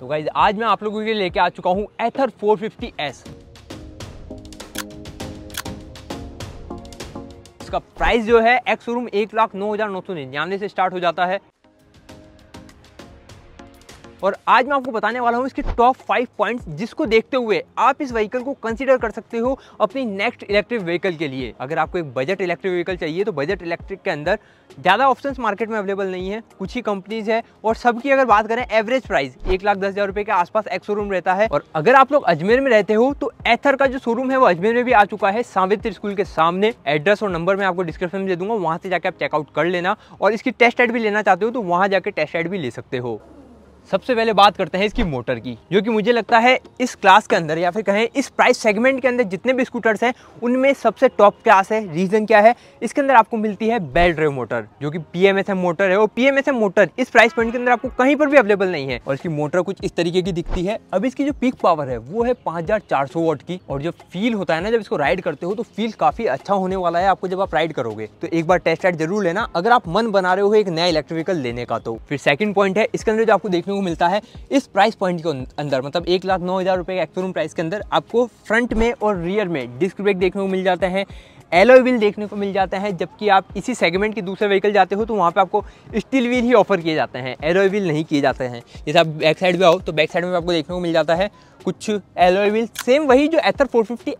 तो गाइज आज मैं आप लोगों के लिए लेके आ चुका हूँ एथर 450S इसका प्राइस जो है एक्स रूम एक लाख नौ हज़ार नौ सौ निन्यानवे से स्टार्ट हो जाता है और आज मैं आपको बताने वाला हूँ इसके टॉप फाइव पॉइंट जिसको देखते हुए आप इस व्हीकल को कंसिडर कर सकते हो अपनी नेक्स्ट इलेक्ट्रिक व्हीकल के लिए अगर आपको एक बजट इलेक्ट्रिक व्हीकल चाहिए तो बजट इलेक्ट्रिक के अंदर ज़्यादा ऑप्शन मार्केट में अवेलेबल नहीं है कुछ ही कंपनीज है और सबकी अगर बात करें एवरेज प्राइस एक लाख दस हज़ार रुपये के आसपास एक शोरूम रहता है और अगर आप लोग अजमेर में रहते हो तो एथर का जो शोरूम है वो अजमेर में भी आ चुका है सावित्र स्कूल के सामने एड्रेस और नंबर मैं आपको डिस्क्रिप्शन में दे दूंगा वहाँ से जाकर आप चेकआउट कर लेना और इसकी टेस्ट एड भी लेना चाहते हो तो वहाँ जाकर टेस्ट एड भी ले सकते हो सबसे पहले बात करते हैं इसकी मोटर की जो कि मुझे लगता है इस क्लास के अंदर या फिर कहें इस प्राइस सेगमेंट के अंदर जितने भी स्कूटर्स हैं उनमें सबसे टॉप क्लास है रीज़न क्या है इसके अंदर आपको मिलती है बेल ड्रेव मोटर जो कि पी मोटर है और पी मोटर इस प्राइस पॉइंट के अंदर आपको कहीं पर भी अवेलेबल नहीं है और इसकी मोटर कुछ इस तरीके की दिखती है अब इसकी जो पीक पावर है वो है पाँच वॉट की और जब फील होता है ना जब इसको राइड करते हो तो फील काफ़ी अच्छा होने वाला है आपको जब आप राइड करोगे तो एक बार टेस्ट राइड जरूर लेना अगर आप मन बना रहे हो एक नया इलेक्ट्रिकल लेने का तो फिर सेकंड पॉइंट है इसके अंदर जो आपको देखने को मिलता है इस प्राइस पॉइंट के अं-, अंदर मतलब एक लाख नौ हज़ार रुपये के एक्सोरूम प्राइस के अंदर आपको फ्रंट में और रियर में डिस्क ब्रेक देखने को मिल जाते हैं एलोई व्हील देखने को मिल जाता है जबकि आप इसी सेगमेंट के दूसरे व्हीकल जाते हो तो वहाँ पर आपको स्टील व्हील ही ऑफर किए जाते हैं एलोई व्हील नहीं किए जाते हैं जैसे आप बैक साइड में आओ तो बैक साइड में आपको देखने को मिल जाता है कुछ एलोई व्हील सेम वही जो एथर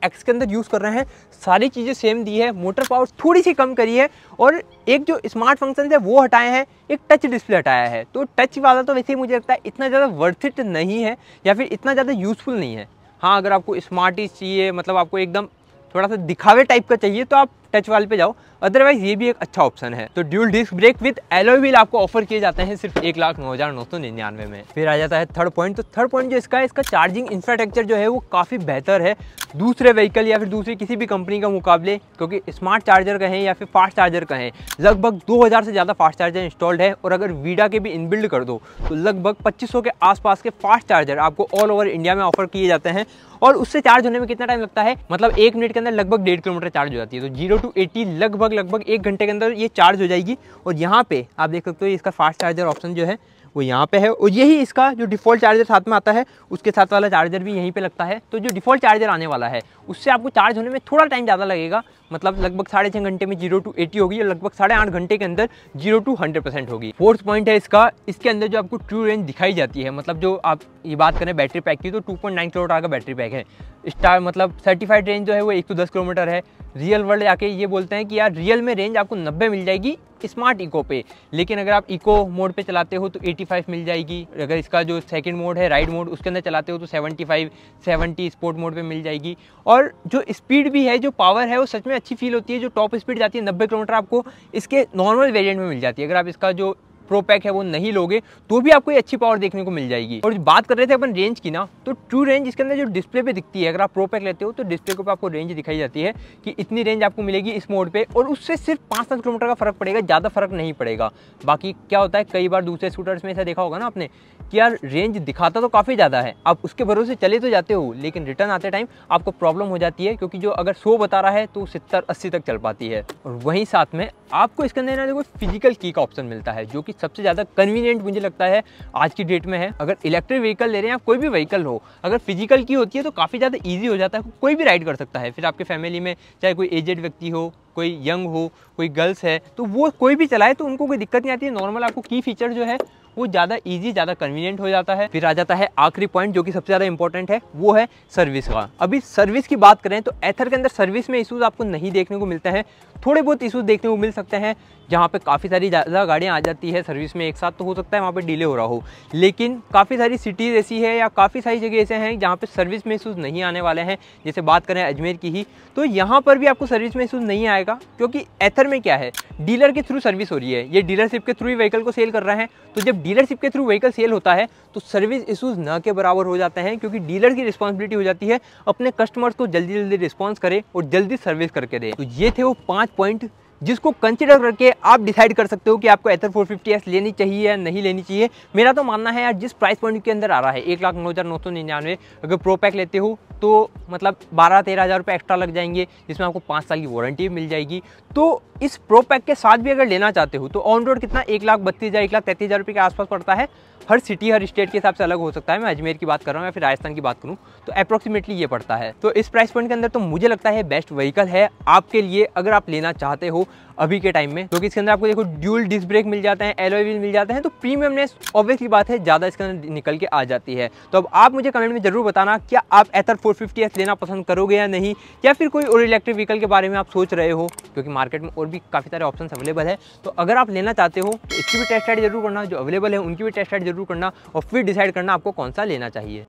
एक्स के अंदर यूज़ कर रहे हैं सारी चीज़ें सेम दी है मोटर पावर थोड़ी सी कम करी है और एक जो स्मार्ट फंक्शन है वो हटाए हैं एक टच डिस्प्ले हटाया है तो टच वाला तो वैसे ही मुझे लगता है इतना ज़्यादा वर्थिट नहीं है या फिर इतना ज़्यादा यूज़फुल नहीं है हाँ अगर आपको स्मार्ट ही चाहिए मतलब आपको एकदम थोड़ा सा दिखावे टाइप का चाहिए तो आप टच वाले पे जाओ अदरवाइज ये भी एक अच्छा ऑप्शन है तो dual disc brake with alloy wheel आपको ऑफर किए जाते हैं सिर्फ एक लाख नौ हजार नौ सौ निन्यानवे में फिर आ जाता है थर्ड पॉइंट तो थर्ड पॉइंट जो इसका है इसका चार्जिंग इंफ्रास्ट्रक्चर जो है वो काफ़ी बेहतर है दूसरे व्हीकल या फिर दूसरी किसी भी कंपनी का मुकाबले क्योंकि स्मार्ट चार्जर कहें या फिर फास्ट चार्जर कहें लगभग 2000 से ज़्यादा फास्ट चार्जर इंस्टॉल्ड है और अगर वीडा के भी इनबिल्ड कर दो तो लगभग 2500 के आसपास के फास्ट चार्जर आपको ऑल ओवर इंडिया में ऑफर किए जाते हैं और उससे चार्ज होने में कितना टाइम लगता है मतलब एक मिनट के अंदर लगभग डेढ़ किलोमीटर चार्ज हो जाती है तो जीरो टू 80 लगभग लगभग एक घंटे के अंदर ये चार्ज हो जाएगी और यहाँ पे आप देख सकते हो इसका फास्ट चार्जर ऑप्शन जो है वो यहाँ पे है और यही इसका जो डिफ़ॉल्ट चार्जर साथ में आता है उसके साथ वाला चार्जर भी यहीं पे लगता है तो जो डिफ़ॉल्ट चार्जर आने वाला है उससे आपको चार्ज होने में थोड़ा टाइम ज़्यादा लगेगा मतलब लगभग साढ़े छः घंटे में जीरो टू एटी होगी और लगभग साढ़े आठ घंटे के अंदर जीरो टू हंड्रेड परसेंट होगी फोर्थ पॉइंट है इसका इसके अंदर जो आपको ट्रू रेंज दिखाई जाती है मतलब जो आप ये बात करें बैटरी पैक की तो टू पॉइंट नाइन किलोमीटर का बैटरी पैक है स्टार मतलब सर्टिफाइड रेंज जो है वो एक टू दस किलोमीटर है रियल वर्ल्ड आके ये बोलते हैं कि यार रियल में रेंज आपको नब्बे मिल जाएगी स्मार्ट इको पे लेकिन अगर आप इको मोड पे चलाते हो तो 85 मिल जाएगी अगर इसका जो सेकंड मोड है राइड मोड उसके अंदर चलाते हो तो 75 70 स्पोर्ट मोड पे मिल जाएगी और जो स्पीड भी है जो पावर है वो सच में अच्छी फील होती है जो टॉप स्पीड जाती है नब्बे किलोमीटर आपको इसके नॉर्मल वेरियंट में मिल जाती है अगर आप इसका जो प्रो पैक है वो नहीं लोगे तो भी आपको अच्छी पावर देखने को मिल जाएगी और बात कर रहे थे अपन रेंज की ना तो ट्रू रेंज इसके अंदर जो डिस्प्ले पे दिखती है अगर आप प्रो पैक लेते हो तो डिस्प्ले के ऊपर आपको रेंज दिखाई जाती है कि इतनी रेंज आपको मिलेगी इस मोड पे और उससे सिर्फ पाँच सात किलोमीटर का फर्क पड़ेगा ज़्यादा फर्क नहीं पड़ेगा बाकी क्या होता है कई बार दूसरे स्कूटर्स में ऐसा देखा होगा ना आपने कि यार रेंज दिखाता तो काफ़ी ज़्यादा है आप उसके भरोसे चले तो जाते हो लेकिन रिटर्न आते टाइम आपको प्रॉब्लम हो जाती है क्योंकि जो अगर सो बता रहा है तो सत्तर अस्सी तक चल पाती है और वहीं साथ में आपको इसके अंदर ना देखो फिजिकल की का ऑप्शन मिलता है जो कि सबसे ज़्यादा कन्वीनियंट मुझे लगता है आज की डेट में है अगर इलेक्ट्रिक व्हीकल ले रहे हैं आप कोई भी व्हीकल हो अगर फिजिकल की होती है तो काफ़ी ज़्यादा ईजी हो जाता है कोई भी राइड कर सकता है फिर आपके फैमिली में चाहे कोई एजेड व्यक्ति हो कोई यंग हो कोई गर्ल्स है तो वो कोई भी चलाए तो उनको कोई दिक्कत नहीं आती है नॉर्मल आपको की फीचर जो है वो ज़्यादा ईजी ज़्यादा कन्वीनियंट हो जाता है फिर आ जाता है आखिरी पॉइंट जो कि सबसे ज़्यादा इंपॉर्टेंट है वो है सर्विस का अभी सर्विस की बात करें तो एथर के अंदर सर्विस में इशूज़ आपको नहीं देखने को मिलते हैं थोड़े बहुत इशूज़ देखने को मिल सकते हैं जहाँ पे काफ़ी सारी ज़्यादा गाड़ियाँ आ जाती है सर्विस में एक साथ तो हो सकता है वहाँ पर डिले हो रहा हो लेकिन काफ़ी सारी सिटीज़ ऐसी है या काफ़ी सारी जगह ऐसे हैं जहाँ पर सर्विस में इशूज़ नहीं आने वाले हैं जैसे बात करें अजमेर की ही तो यहाँ पर भी आपको सर्विस में इशूज़ नहीं आएगा का क्योंकि एथर में क्या है डीलर के थ्रू सर्विस हो रही है ये डीलरशिप के थ्रू ही व्हीकल को सेल कर रहे हैं तो जब डीलरशिप के थ्रू व्हीकल सेल होता है तो सर्विस इशूज़ न के बराबर हो जाते हैं क्योंकि डीलर की रिस्पॉन्सिबिलिटी हो जाती है अपने कस्टमर्स को जल्दी जल्दी रिस्पॉन्स करे और जल्दी सर्विस करके दे तो ये थे वो पाँच पॉइंट जिसको कंसिडर करके आप डिसाइड कर सकते हो कि आपको एथर 450s लेनी चाहिए या नहीं लेनी चाहिए मेरा तो मानना है यार जिस प्राइस पॉइंट के अंदर आ रहा है एक लाख नौ हज़ार नौ सौ निन्यानवे अगर प्रो पैक लेते हो तो मतलब बारह तेरह हज़ार रुपये एक्स्ट्रा लग जाएंगे जिसमें आपको पाँच साल की वारंटी मिल जाएगी तो इस प्रो पैक के साथ भी अगर लेना चाहते हो तो ऑन रोड कितना एक लाख बत्तीस हज़ार एक लाख तैंतीस हज़ार रुपये के आसपास पड़ता है हर सिटी हर स्टेट के हिसाब से अलग हो सकता है मैं अजमेर की बात कर रहा हूँ या फिर राजस्थान की बात करूँ तो अप्रॉक्सीमेटली ये पड़ता है तो इस प्राइस पॉइंट के अंदर तो मुझे लगता है बेस्ट व्हीकल है आपके लिए अगर आप लेना चाहते हो अभी के टाइम में क्योंकि तो इसके अंदर आपको देखो ड्यूल डिस्क ब्रेक मिल जाते हैं एलोए व्हील मिल जाते हैं तो प्रीमियमनेस ऑब्वियसली बात है ज़्यादा इसके अंदर निकल के आ जाती है तो अब आप मुझे कमेंट में जरूर बताना क्या आप एथर फोर लेना पसंद करोगे या नहीं या फिर कोई और इलेक्ट्रिक व्हीकल के बारे में आप सोच रहे हो क्योंकि मार्केट में और भी काफ़ी सारे ऑप्शन अवेलेबल है तो अगर आप लेना चाहते हो तो इसकी भी टेस्ट राइड जरूर करना जो अवेलेबल है उनकी भी टेस्ट राइड जरूर करना और फिर डिसाइड करना आपको कौन सा लेना चाहिए